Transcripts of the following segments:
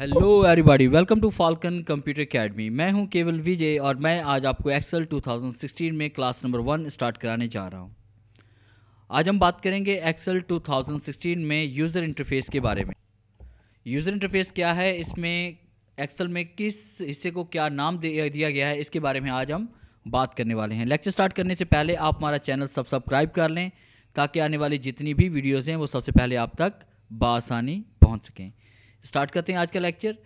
hello everybody welcome to Falcon computer academy मैं हूं केवल विजय और मैं आज आपको एक्सेल 2016 में क्लास नंबर वन स्टार्ट कराने जा रहा हूं आज हम बात करेंगे एक्सेल 2016 में यूज़र इंटरफेस के बारे में यूज़र इंटरफेस क्या है इसमें एक्सेल में किस हिस्से को क्या नाम दिया गया है इसके बारे में आज हम बात करने वाले हैं लेक्चर स्टार्ट करने से पहले आप हमारा चैनल सब सब्सक्राइब कर लें ताकि आने वाली जितनी भी वीडियोज़ हैं वो सबसे पहले आप तक बसानी पहुँच सकें स्टार्ट करते हैं आज का लेक्चर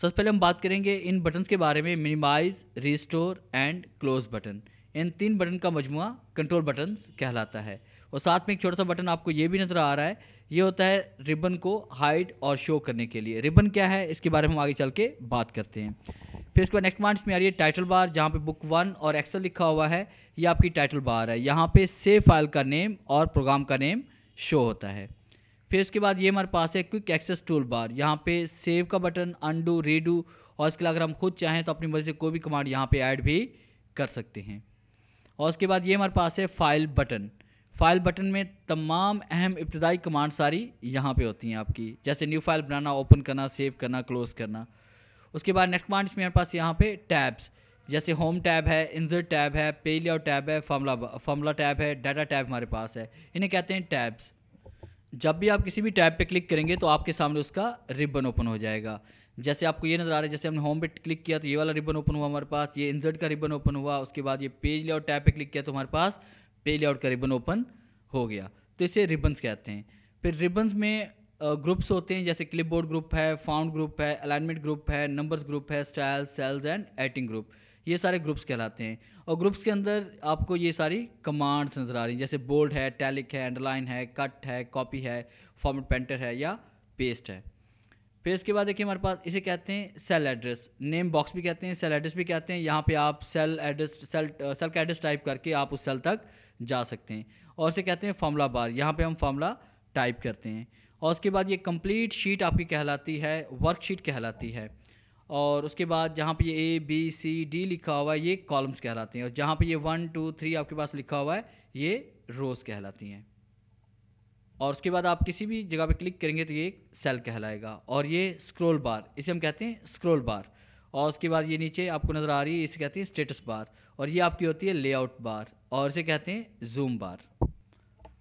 सबसे पहले हम बात करेंगे इन बटन्स के बारे में minimize restore and close button इन तीन बटन का मजमु कंट्रोल बटन्स कहलाता है और साथ में एक छोटा सा बटन आपको ये भी नज़र आ रहा है ये होता है रिबन को हाइड और शो करने के लिए रिबन क्या है इसके बारे में हम आगे चल के बात करते हैं फिर इसके बाद नेक्स्ट कमांड्स में आ रही है टाइटल बार जहाँ पे बुक वन और एक्सेल लिखा हुआ है ये आपकी टाइटल बार है यहाँ पे सेव फाइल का नेम और प्रोग्राम का नेम शो होता है फिर इसके बाद ये हमारे पास है क्विक एक्सेस टूल बार यहाँ पे सेव का बटन अनडू रीडू और इसके अलावा अगर हम खुद चाहें तो अपनी मर्ज़ी से कोई भी कमांड यहाँ पे ऐड भी कर सकते हैं और उसके बाद ये हमारे पास है फाइल बटन फाइल बटन में तमाम अहम इब्तदाई कमांड सारी यहाँ पे होती हैं आपकी जैसे न्यू फाइल बनाना ओपन करना सेव करना क्लोज़ करना उसके बाद नेक्स्ट कमांड इसमें हमारे पास यहाँ पे टैब्स जैसे होम टैब है इंजर टैब है पेलिया टैब है फॉमला फॉमला टैब है डाटा टैब हमारे पास है इन्हें कहते हैं टैब्स जब भी आप किसी भी टैब पे क्लिक करेंगे तो आपके सामने उसका रिबन ओपन हो जाएगा जैसे आपको ये नज़र आ रहा है जैसे हमने होम पे क्लिक किया तो ये वाला रिबन ओपन हुआ हमारे पास ये इंजर्ट का रिबन ओपन हुआ उसके बाद ये पेज लेआउट टैब पे क्लिक किया तो हमारे पास पेज लेआउट का रिबन ओपन हो गया तो इसे रिबन्स कहते हैं फिर रिबन्स में ग्रुप्स होते हैं जैसे क्लिपबोर्ड ग्रुप है फाउंड ग्रुप है अलाइनमेंट ग्रुप है नंबर्स ग्रुप है style cells and editing group ये सारे ग्रुप्स कहलाते हैं और ग्रुप्स के अंदर आपको ये सारी कमांड्स नज़र आ रही हैं जैसे बोल्ड है टैलिक है अंडरलाइन है कट है कॉपी है फॉर्मेट पेंटर है या पेस्ट है पेस्ट के बाद देखिए हमारे पास इसे कहते हैं सेल एड्रेस नेम बॉक्स भी कहते हैं सेल एड्रेस भी कहते हैं यहाँ पे आप सेल एड्रेस सेल सेल का एड्रेस टाइप करके आप उस सेल तक जा सकते हैं और इसे कहते हैं फॉर्मूला बार यहाँ पे हम फॉर्मूला टाइप करते हैं और उसके बाद ये कंप्लीट शीट आपकी कहलाती है वर्कशीट कहलाती है और उसके बाद जहाँ पे ये ए बी सी डी लिखा हुआ है ये कॉलम्स कहलाती हैं और जहाँ पे ये वन टू थ्री आपके पास लिखा हुआ है ये रोज़ कहलाती हैं और उसके बाद आप किसी भी जगह पे क्लिक करेंगे तो ये सेल कहलाएगा और ये स्क्रोल बार इसे हम कहते हैं स्क्रोल बार और उसके बाद ये नीचे आपको नज़र आ रही है इसे कहते हैं स्टेटस बार और ये आपकी होती है लेआउट बार और इसे कहते हैं जूम बार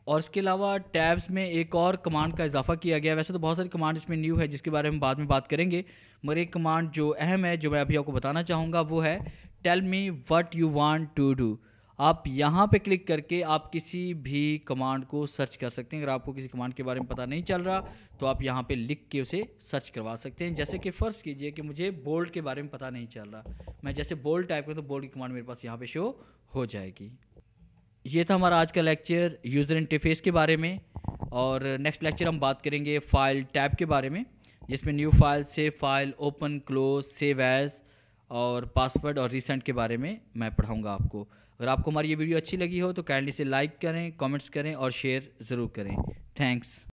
और इसके अलावा टैब्स में एक और कमांड का इजाफा किया गया वैसे तो बहुत सारी कमांड इसमें न्यू है जिसके बारे में बाद में बात करेंगे मगर एक कमांड जो अहम है जो मैं अभी आपको बताना चाहूँगा वो है tell me what you want to do आप यहाँ पे क्लिक करके आप किसी भी कमांड को सर्च कर सकते हैं अगर आपको किसी कमांड के बारे में पता नहीं चल रहा तो आप यहाँ पे लिख के उसे सर्च करवा सकते हैं जैसे कि फ़र्ज़ कीजिए कि मुझे बोल्ड के बारे में पता नहीं चल रहा मैं जैसे बोल्ड टाइप करूँ तो बोल्ड की कमांड मेरे पास यहाँ पे शो हो जाएगी ये था हमारा आज का लेक्चर यूज़र इंटरफेस के बारे में और नेक्स्ट लेक्चर हम बात करेंगे फ़ाइल टैब के बारे में जिसमें new file save file open close save as और पासवर्ड और रिसेंट के बारे में मैं पढ़ाऊँगा आपको अगर आपको हमारी ये वीडियो अच्छी लगी हो तो काइंडली से लाइक करें कमेंट्स करें और शेयर ज़रूर करें थैंक्स